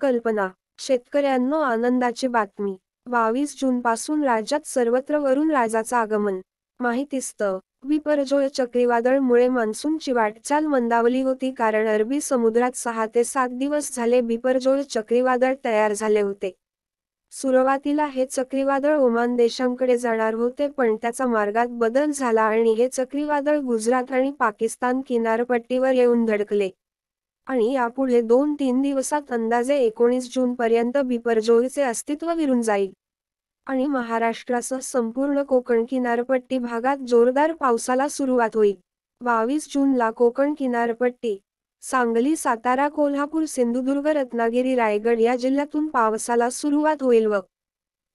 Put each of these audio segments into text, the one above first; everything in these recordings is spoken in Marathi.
कल्पना शेतकऱ्यांनो आनंदाची बातमी बावीस जून पासून राज्यात सर्वत्र वरून राजाचं आगमन माहितीस्त विपरजोय चक्रीवादळमुळे मान्सूनची वाटचाल मंदावली होती कारण अरबी समुद्रात सहा ते सात दिवस झाले बिपरजोय चक्रीवादळ तयार झाले होते सुरुवातीला हे चक्रीवादळ ओमान देशांकडे जाणार होते पण त्याचा मार्गात बदल झाला आणि हे चक्रीवादळ गुजरात आणि पाकिस्तान किनारपट्टीवर येऊन धडकले आणि यापुढे दोन तीन दिवसात अंदाजे एकोणीस जून पर्यंत अस्तित्व विरून जाईल आणि महाराष्ट्रासह संपूर्ण कोकण किनारपट्टी भागात जोरदार पावसाला सुरुवात होईल बावीस जूनला कोकण किनारपट्टी सांगली सातारा कोल्हापूर सिंधुदुर्ग रत्नागिरी रायगड या जिल्ह्यातून पावसाला सुरुवात होईल व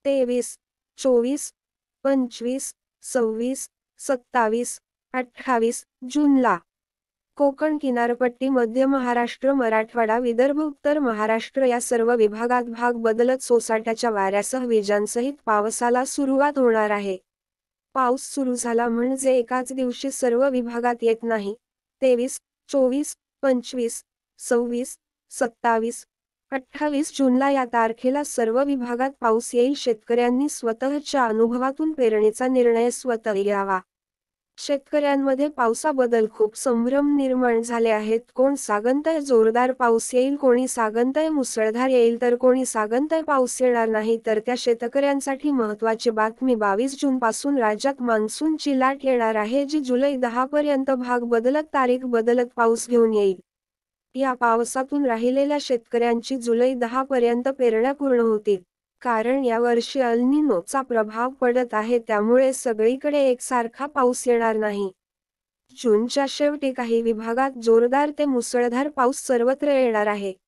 तेवीस चोवीस पंचवीस सव्वीस सत्तावीस अठ्ठावीस जूनला कोकण किनारपट्टी मध्य महाराष्ट्र मराठवाडा विदर्भ उत्तर महाराष्ट्र या सर्व विभागात भाग बदलत सोसाट्याच्या वाऱ्यासह विजांसहित पावसाला सुरुवात होणार आहे पाऊस सुरू झाला म्हणजे एकाच दिवशी सर्व विभागात येत नाही तेवीस चोवीस पंचवीस सव्वीस सत्तावीस अठ्ठावीस जूनला या तारखेला सर्व विभागात पाऊस येईल शेतकऱ्यांनी स्वतःच्या अनुभवातून पेरणीचा निर्णय स्वतः घ्यावा शेतकऱ्यांमध्ये पावसाबद्दल खूप संभ्रम निर्माण झाले आहेत कोण सागंतय जोरदार पाऊस येईल कोणी सागंतय मुसळधार येईल तर कोणी सागंतय पाऊस येणार नाही तर त्या शेतकऱ्यांसाठी महत्वाची बातमी बावीस जून पासून राज्यात मान्सूनची लाट येणार आहे जी जुलै दहा पर्यंत भाग बदलत तारीख बदलत पाऊस घेऊन येईल या पावसातून राहिलेल्या शेतकऱ्यांची जुलै दहा पर्यंत पेरण्या पूर्ण होतील कारण या वर्षी अल्निनोचा प्रभाव पडत आहे त्यामुळे सगळीकडे एकसारखा पाऊस येणार नाही जूनच्या शेवटी काही विभागात जोरदार ते मुसळधार पाऊस सर्वत्र येणार आहे